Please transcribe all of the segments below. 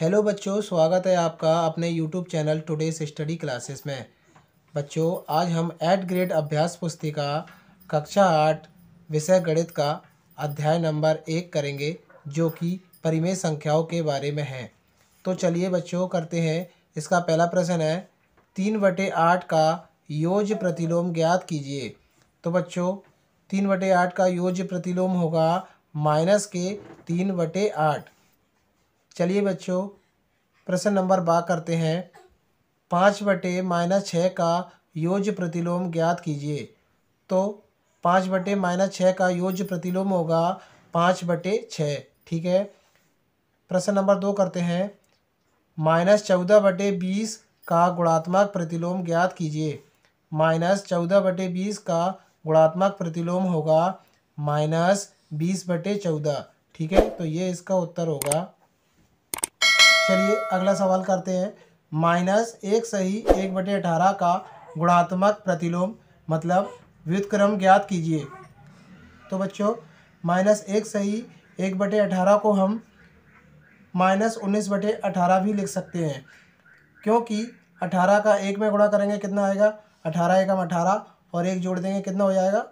hello बच्चों स्वागत है आपका अपने YouTube channel today's study classes में बच्चों आज हम एट ग्रेड अभ्यास पुस्तिका कक्षा आठ विषय गणित का अध्याय नंबर एक करेंगे जो कि परिमेय संख्याओं के बारे में है तो चलिए बच्चों करते हैं इसका पहला प्रश्न है तीन बटे आठ का योज प्रतिलोम ज्ञात कीजिए तो बच्चों तीन बटे आठ का योज प्रतिलोम होगा माइनस के तीन बटे आठ चलिए बच्चों प्रश्न नंबर बा करते हैं पाँच बटे माइनस छः का योज प्रतिलोम ज्ञात कीजिए तो पाँच बटे माइनस छः का योज प्रतिलोम होगा पाँच बटे छः ठीक है प्रश्न नंबर दो करते हैं माइनस चौदह बटे बीस का गुणात्मक प्रतिलोम ज्ञात कीजिए माइनस चौदह बटे बीस का गुणात्मक प्रतिलोम होगा माइनस बीस बटे चौदह ठीक है तो ये इसका उत्तर होगा चलिए अगला सवाल करते हैं माइनस एक सही एक बटे अठारह का गुणात्मक प्रतिलोम मतलब व्युतक्रम ज्ञात कीजिए तो बच्चों माइनस एक सही एक बटे अठारह को हम माइनस उन्नीस बटे अठारह भी लिख सकते हैं क्योंकि अठारह का एक में गुणा करेंगे कितना आएगा अठारह एकम अठारह और एक जोड़ देंगे कितना हो जाएगा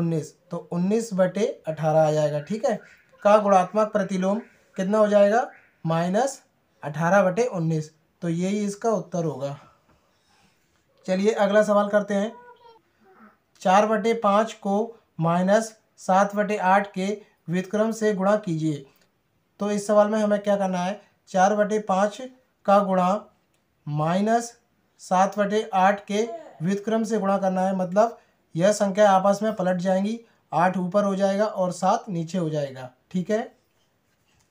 उन्नीस तो उन्नीस बटे अठारह आ जाएगा ठीक है का गुणात्मक प्रतिलोम कितना हो जाएगा माइनस अठारह बटे उन्नीस तो यही इसका उत्तर होगा चलिए अगला सवाल करते हैं चार बटे पाँच को माइनस सात बटे आठ के व्युतक्रम से गुणा कीजिए तो इस सवाल में हमें क्या करना है चार बटे पाँच का गुणा माइनस सात बटे आठ के व्युतक्रम से गुणा करना है मतलब यह संख्या आपस में पलट जाएंगी आठ ऊपर हो जाएगा और सात नीचे हो जाएगा ठीक है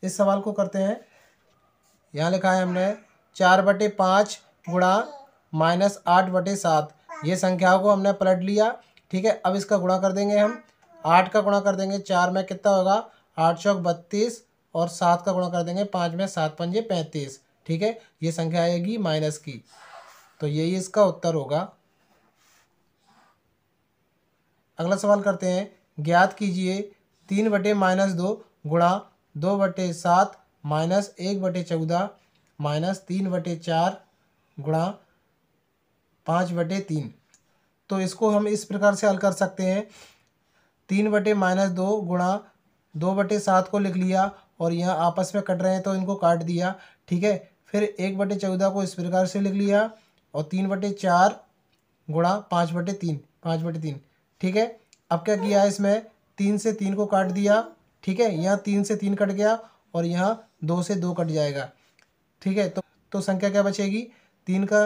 इस सवाल को करते हैं यहाँ लिखा है हमने चार बटे पाँच गुणा माइनस आठ बटे सात ये संख्याओं को हमने पलट लिया ठीक है अब इसका गुणा कर देंगे हम आठ का गुणा कर देंगे चार में कितना होगा आठ चौक बत्तीस और सात का गुणा कर देंगे पाँच में सात पंजे पैंतीस ठीक है ये संख्या आएगी माइनस की तो यही इसका उत्तर होगा अगला सवाल करते हैं ज्ञात कीजिए तीन बटे माइनस दो गुणा दो बटे सात माइनस एक बटे चौदह माइनस तीन बटे चार गुणा पाँच बटे तीन तो इसको हम इस प्रकार से हल कर सकते हैं तीन बटे माइनस दो गुणा दो बटे सात को लिख लिया और यहाँ आपस में कट रहे हैं तो इनको काट दिया ठीक है फिर एक बटे चौदह को इस प्रकार से लिख लिया और तीन बटे चार गुणा पाँच बटे तीन पाँच बटे तीन ठीक है अब क्या किया इसमें तीन से तीन को काट दिया ठीक है यहाँ तीन से तीन कट गया और यहाँ दो से दो कट जाएगा ठीक है तो तो संख्या क्या बचेगी तीन का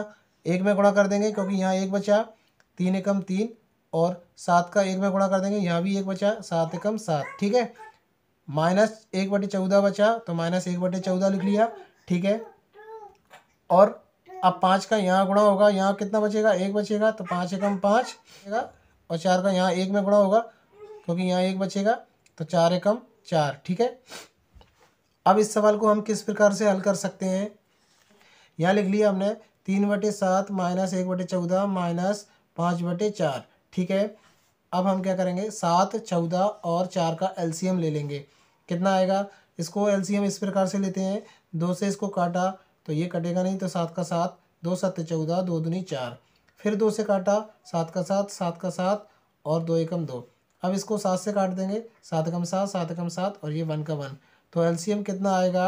एक में गुणा कर देंगे क्योंकि यहाँ एक बचा तीन एकम तीन और सात का एक में गुणा कर देंगे यहाँ भी एक बचा सात एकम सात ठीक है माइनस एक बटे चौदह बचा तो माइनस एक बटे चौदह लिख लिया ठीक है और अब पाँच का यहाँ गुणा होगा यहाँ कितना बचेगा एक बचेगा तो पाँच एकम पाँच और चार का यहाँ एक में गुणा होगा क्योंकि यहाँ एक बचेगा तो चार एकम चार ठीक है अब इस सवाल को हम किस प्रकार से हल कर सकते हैं यहाँ लिख लिया हमने तीन बटे सात माइनस एक बटे चौदह माइनस पाँच बटे चार ठीक है अब हम क्या करेंगे सात चौदह और चार का एलसीएम ले लेंगे कितना आएगा इसको एलसीएम इस प्रकार से लेते हैं दो से इसको काटा तो ये कटेगा नहीं तो सात का सात दो सत्य चौदह दो दूनी चार फिर दो से काटा सात का सात सात का सात और दो एकम दो अब इसको सात से काट देंगे सात एकम सात सात एकम सात और ये वन का वन तो एलसीएम कितना आएगा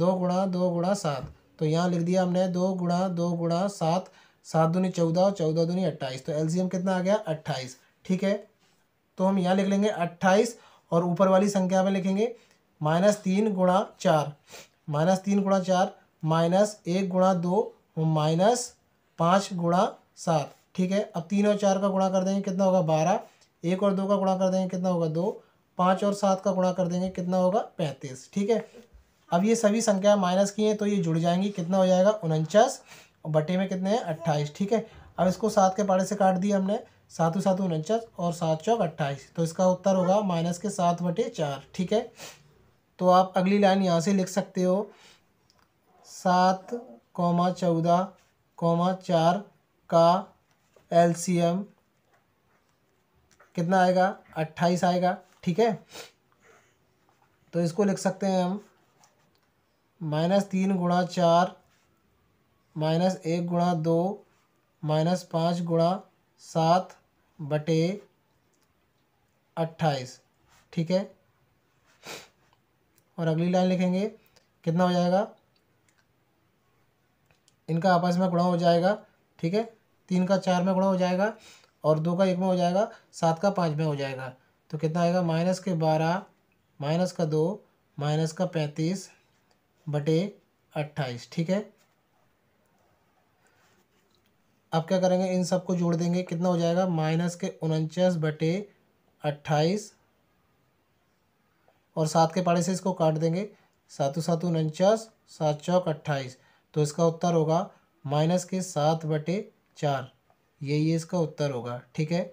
दो गुणा दो गुणा सात तो यहाँ लिख दिया हमने दो गुणा दो गुणा सात सात दूनी चौदह और चौदह दूनी अट्ठाईस तो एलसीएम कितना आ गया अट्ठाईस ठीक है तो हम यहाँ लिख लेंगे अट्ठाईस और ऊपर वाली संख्या में लिखेंगे माइनस तीन गुणा चार माइनस तीन गुणा चार माइनस एक गुणा दो माइनस पाँच गुणा सात ठीक है अब तीन और चार का गुणा कर देंगे कितना होगा बारह एक और दो का गुणा कर देंगे कितना होगा दो पाँच और सात का गुणा कर देंगे कितना होगा पैंतीस ठीक है अब ये सभी संख्या माइनस की हैं तो ये जुड़ जाएंगी कितना हो जाएगा उनचास और बटे में कितने हैं अट्ठाईस ठीक है अब इसको सात के पाड़े से काट दिया हमने सातों सातों उनचास और सात चौक अट्ठाईस तो इसका उत्तर होगा माइनस के सात बटे चार ठीक है तो आप अगली लाइन यहाँ से लिख सकते हो सात कौमा चौदह कौमा चार का एलसीएम कितना आएगा अट्ठाईस आएगा ठीक है तो इसको लिख सकते हैं हम माइनस तीन गुणा चार माइनस एक गुणा दो माइनस पाँच गुणा सात बटे अट्ठाईस ठीक है और अगली लाइन लिखेंगे कितना हो जाएगा इनका आपस में गुणा हो जाएगा ठीक है तीन का चार में गुणा हो जाएगा और दो का एक में हो जाएगा सात का पाँच में हो जाएगा तो कितना आएगा माइनस के बारह माइनस का दो माइनस का पैंतीस बटे अट्ठाईस ठीक है अब क्या करेंगे इन सबको जोड़ देंगे कितना हो जाएगा माइनस के उनचास बटे अट्ठाईस और सात के पाड़े से इसको काट देंगे सातों सात उनचास सात चौक अट्ठाईस तो इसका उत्तर होगा माइनस के सात बटे चार यही इसका उत्तर होगा ठीक है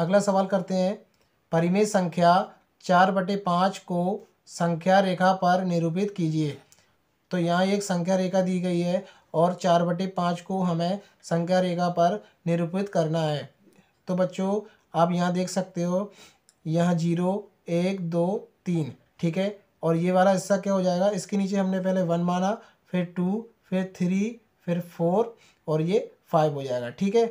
अगला सवाल करते हैं परिमेय संख्या चार बटे पाँच को संख्या रेखा पर निरूपित कीजिए तो यहाँ एक संख्या रेखा दी गई है और चार बटे पाँच को हमें संख्या रेखा पर निरूपित करना है तो बच्चों आप यहाँ देख सकते हो यहाँ जीरो एक दो तीन ठीक है और ये वाला हिस्सा क्या हो जाएगा इसके नीचे हमने पहले वन माना फिर टू फिर थ्री फिर फोर और ये फाइव हो जाएगा ठीक है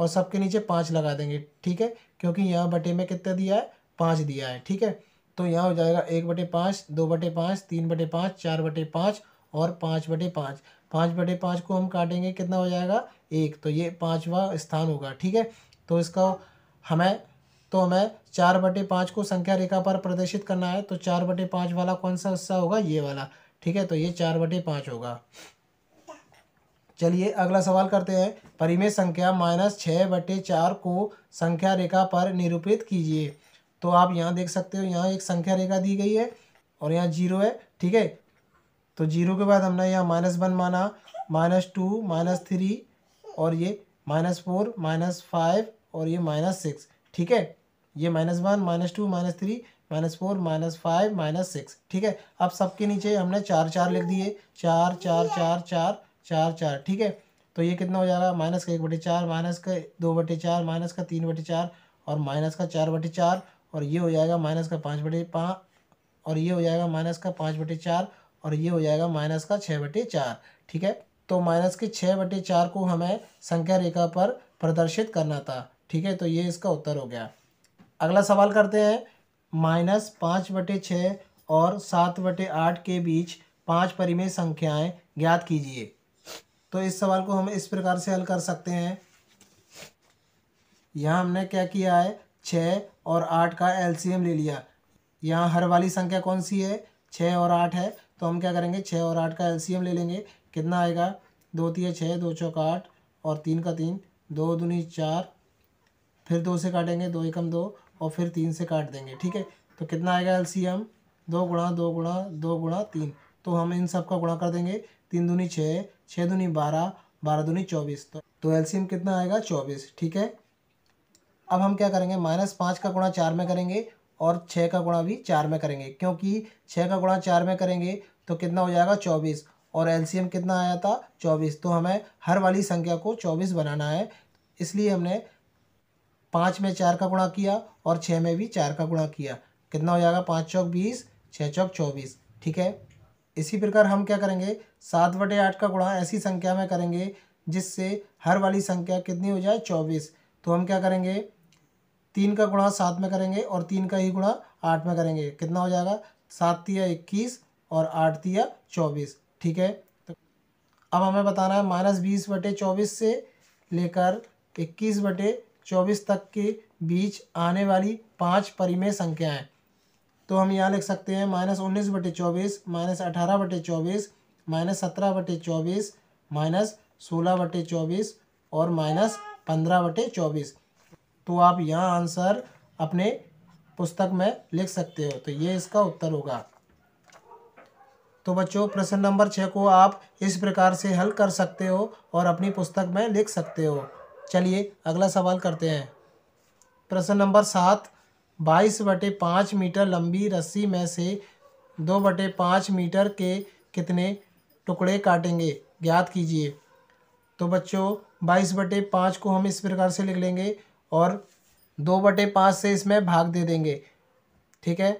और सबके नीचे पाँच लगा देंगे ठीक है क्योंकि यहाँ बटे में कितना दिया है पाँच दिया है ठीक है तो यहाँ हो जाएगा एक बटे पाँच दो बटे पाँच तीन बटे पाँच चार बटे पाँच और पाँच बटे पाँच पाँच बटे पाँच को हम काटेंगे कितना हो जाएगा एक तो ये पाँचवा स्थान होगा ठीक है तो इसका हमें तो हमें चार बटे पाँच को संख्या रेखा पर प्रदर्शित करना है तो चार बटे पाँच वाला कौन सा हिस्सा होगा ये वाला ठीक है तो ये चार बटे पाँच होगा चलिए अगला सवाल करते हैं परिमेय संख्या माइनस छः बटे चार को संख्या रेखा पर निरूपित कीजिए तो आप यहाँ देख सकते हो यहाँ एक संख्या रेखा दी गई है और यहाँ जीरो है ठीक है तो जीरो के बाद हमने यहाँ माइनस वन माना माइनस टू माइनस थ्री और ये माइनस फोर माइनस फाइव और ये माइनस सिक्स ठीक है ये minus one minus two minus three minus four minus five minus six ठीक है अब सबके नीचे हमने चार चार लिख दिए चार चार चार चार चार चार ठीक है तो ये कितना हो जा रहा है माइनस का एक बटे चार माइनस का दो बटे चार माइनस का तीन बटे चार और माइनस का चार बटे चार और ये हो जाएगा माइनस का पाँच बटे पाँच और ये हो जाएगा माइनस का पाँच बटे चार और ये हो जाएगा माइनस का छः बटे चार ठीक है तो माइनस के छः बटे चार को हमें संख्या रेखा पर प्रदर्शित करना था ठीक है तो ये इसका उत्तर हो गया अगला सवाल करते हैं माइनस पाँच बटे छः और सात बटे आठ के बीच पाँच परिमेय संख्याएँ ज्ञात कीजिए तो इस सवाल को हम इस प्रकार से हल कर सकते हैं यहाँ हमने क्या किया है छ और आठ का एलसीएम ले लिया यहाँ हर वाली संख्या कौन सी है छः और आठ है तो हम क्या करेंगे छः और आठ का एलसीएम ले लेंगे कितना आएगा दो तीन छः दो चौक आठ और तीन का तीन दो दूनी चार फिर दो से काटेंगे दो एकम दो और फिर तीन से काट देंगे ठीक है तो कितना आएगा एल सी एम दो गुणा दो गुणा दो गुणा तीन तो हम इन सब का गुणा कर देंगे तीन दूनी छः छः दूनी बारह बारह दूनी चौबीस तो तो एलसीएम कितना आएगा चौबीस ठीक है अब हम क्या करेंगे माइनस पाँच का गुणा चार में करेंगे और छः का गुणा भी चार में करेंगे क्योंकि छः का गुणा चार में करेंगे तो कितना हो जाएगा चौबीस और एलसीएम कितना आया था चौबीस तो हमें हर वाली संख्या को चौबीस बनाना है इसलिए हमने पाँच में चार का गुणा किया और छः में भी चार का गुणा किया कितना हो जाएगा पाँच चौक बीस छः चौक चौबीस ठीक है इसी प्रकार हम क्या करेंगे सात बटे आठ का गुणा ऐसी संख्या में करेंगे जिससे हर वाली संख्या कितनी हो जाए चौबीस तो हम क्या करेंगे तीन का गुणा सात में करेंगे और तीन का ही गुणा आठ में करेंगे कितना हो जाएगा सात तिया इक्कीस और आठ तिया चौबीस ठीक है तो अब हमें बताना है माइनस बीस बटे चौबीस से लेकर इक्कीस बटे चौबीस तक के बीच आने वाली पांच परिमेय संख्याएं तो हम यहाँ लिख सकते हैं माइनस उन्नीस बटे चौबीस माइनस अठारह बटे चौबीस माइनस सत्रह बटे चौबीस माइनस सोलह बटे चौबीस और माइनस पंद्रह बटे चौबीस तो आप यहाँ आंसर अपने पुस्तक में लिख सकते हो तो ये इसका उत्तर होगा तो बच्चों प्रश्न नंबर छः को आप इस प्रकार से हल कर सकते हो और अपनी पुस्तक में लिख सकते हो चलिए अगला सवाल करते हैं प्रश्न नंबर सात बाईस बटे पाँच मीटर लंबी रस्सी में से दो बटे पाँच मीटर के कितने टुकड़े काटेंगे ज्ञात कीजिए तो बच्चों बाईस बटे पाँच को हम इस प्रकार से लिख लेंगे और दो बटे पाँच से इसमें भाग दे देंगे ठीक है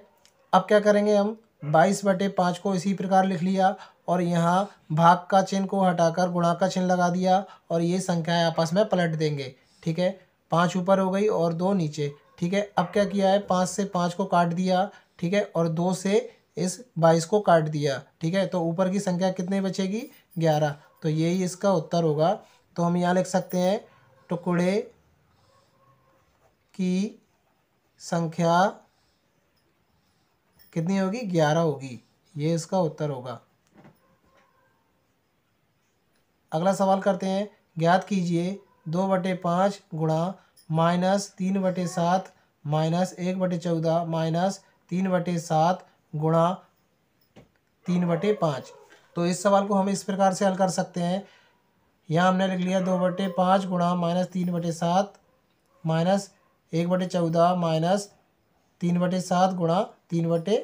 अब क्या करेंगे हम बाईस बटे पाँच को इसी प्रकार लिख लिया और यहाँ भाग का चिन्ह को हटाकर गुणा का चिन्ह लगा दिया और ये संख्याएं आपस में पलट देंगे ठीक है पाँच ऊपर हो गई और दो नीचे ठीक है अब क्या किया है पाँच से पाँच को काट दिया ठीक है और दो से इस बाईस को काट दिया ठीक है तो ऊपर की संख्या कितनी बचेगी ग्यारह तो यही इसका उत्तर होगा तो हम यहाँ लिख सकते हैं टुकड़े की संख्या कितनी होगी ग्यारह होगी ये इसका उत्तर होगा अगला सवाल करते हैं ज्ञात कीजिए दो बटे पाँच गुणा माइनस तीन बटे सात माइनस एक बटे चौदह माइनस तीन बटे सात गुणा तीन बटे पाँच तो इस सवाल को हम इस प्रकार से हल कर सकते हैं यहाँ हमने लिख लिया दो बटे पाँच गुणा माइनस तीन बटे सात माइनस एक बटे चौदह माइनस तीन बटे सात गुणा तीन बटे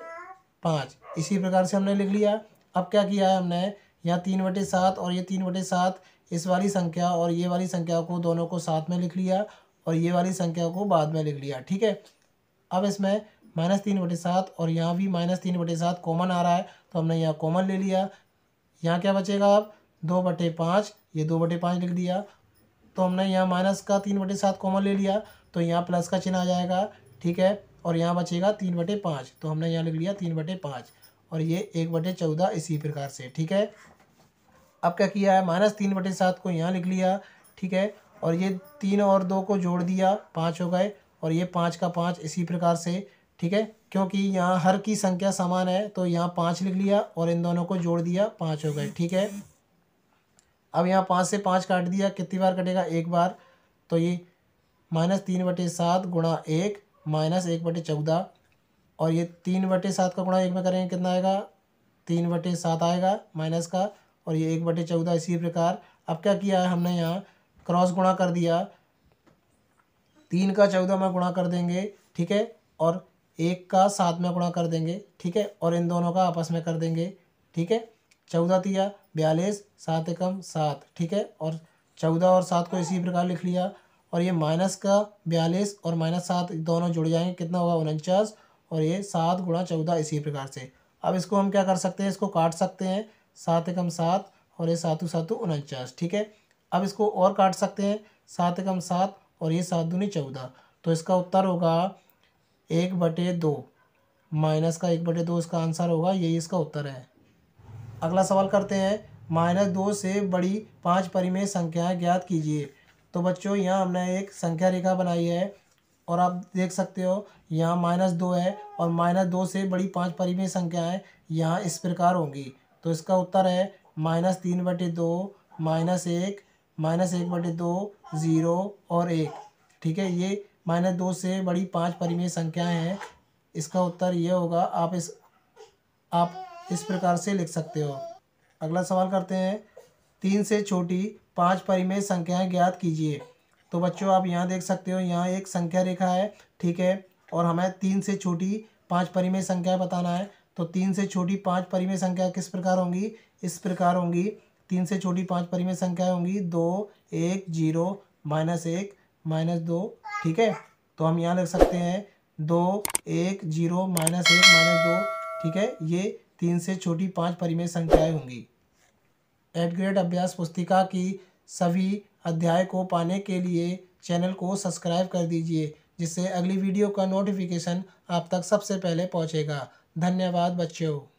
पाँच इसी प्रकार से हमने लिख लिया अब क्या किया है हमने यहाँ तीन बटे सात और ये तीन बटे सात इस वाली संख्या और ये वाली संख्या को दोनों को साथ में लिख लिया और ये वाली संख्या को बाद में लिख लिया ठीक है अब इसमें माइनस तीन बटे सात और यहाँ भी माइनस तीन बटे सात कॉमन आ रहा है तो हमने यहाँ कॉमन ले लिया यहाँ क्या बचेगा अब दो बटे पाँच ये दो बटे पाँच लिख दिया तो हमने यहाँ माइनस का तीन बटे सात कॉमन ले लिया तो यहाँ प्लस का चिन्ह आ जाएगा ठीक है और यहाँ बचेगा तीन बटे पाँच तो हमने यहाँ लिख लिया तीन बटे पाँच और ये एक बटे चौदह इसी प्रकार से ठीक है अब क्या किया है माइनस तीन बटे सात को यहाँ लिख लिया ठीक है और ये तीन और दो को जोड़ दिया पाँच हो गए और ये पाँच का पाँच इसी प्रकार से ठीक है क्योंकि यहाँ हर की संख्या समान है तो यहाँ पाँच लिख लिया और इन दोनों को जोड़ दिया पाँच हो गए ठीक है अब यहाँ पाँच से पाँच काट दिया कितनी बार कटेगा एक बार तो ये माइनस तीन बटे सात गुणा एक माइनस एक बटे चौदह और ये तीन बटे सात का गुणा एक में करेंगे कितना आएगा तीन बटे सात आएगा माइनस का और ये एक बटे चौदह इसी प्रकार अब क्या किया है हमने यहाँ क्रॉस गुणा कर दिया तीन का चौदह में गुणा कर देंगे ठीक है और एक का सात में गुणा कर देंगे ठीक है और इन दोनों का आपस में कर देंगे ठीक है चौदह तिया बयालीस सात एकम सात ठीक है और चौदह और सात को इसी प्रकार लिख लिया और ये माइनस का बयालीस और माइनस सात दोनों जुड़ जाएंगे कितना होगा उनचास और ये सात गुणा चौदह इसी प्रकार से अब इसको हम क्या कर सकते हैं इसको काट सकते हैं सात एकम सात और ये सातु सातु उनचास ठीक है अब इसको और काट सकते हैं सात एकम सात और ये सात दूनी चौदह तो इसका उत्तर होगा एक बटे दो माइनस का एक बटे दो इसका आंसर होगा यही इसका उत्तर है अगला सवाल करते हैं माइनस दो से बड़ी पाँच परिमेय संख्याएं ज्ञात कीजिए तो बच्चों यहाँ हमने एक संख्या रेखा बनाई है और आप देख सकते हो यहाँ माइनस दो है और माइनस दो से बड़ी पाँच परिमेय संख्याएं यहाँ इस प्रकार होंगी तो इसका उत्तर है माइनस तीन बटे दो माइनस एक माइनस एक बटे दो ज़ीरो और एक ठीक है ये माइनस दो से बड़ी पाँच परिमेय संख्याएं हैं इसका उत्तर ये होगा आप इस आप इस प्रकार से लिख सकते हो अगला सवाल करते हैं तीन से छोटी पाँच परिमेय संख्याएं ज्ञात कीजिए तो बच्चों आप यहाँ देख सकते हो यहाँ एक संख्या रेखा है ठीक है और हमें तीन से छोटी पाँच परिमेय संख्याएँ बताना है तो तीन से छोटी पाँच परिमेय संख्या किस प्रकार होंगी इस प्रकार होंगी तीन से छोटी पाँच परिमेय संख्याएं होंगी दो एक जीरो माइनस एक माइनस दो ठीक है तो हम यहाँ लिख सकते हैं दो एक जीरो माइनस एक माइनस दो ठीक है ये तीन से छोटी पाँच परिमेय संख्याएं होंगी एट ग्रेड अभ्यास पुस्तिका की सभी अध्याय को पाने के लिए चैनल को सब्सक्राइब कर दीजिए जिससे अगली वीडियो का नोटिफिकेशन आप तक सबसे पहले पहुँचेगा धन्यवाद बच्चों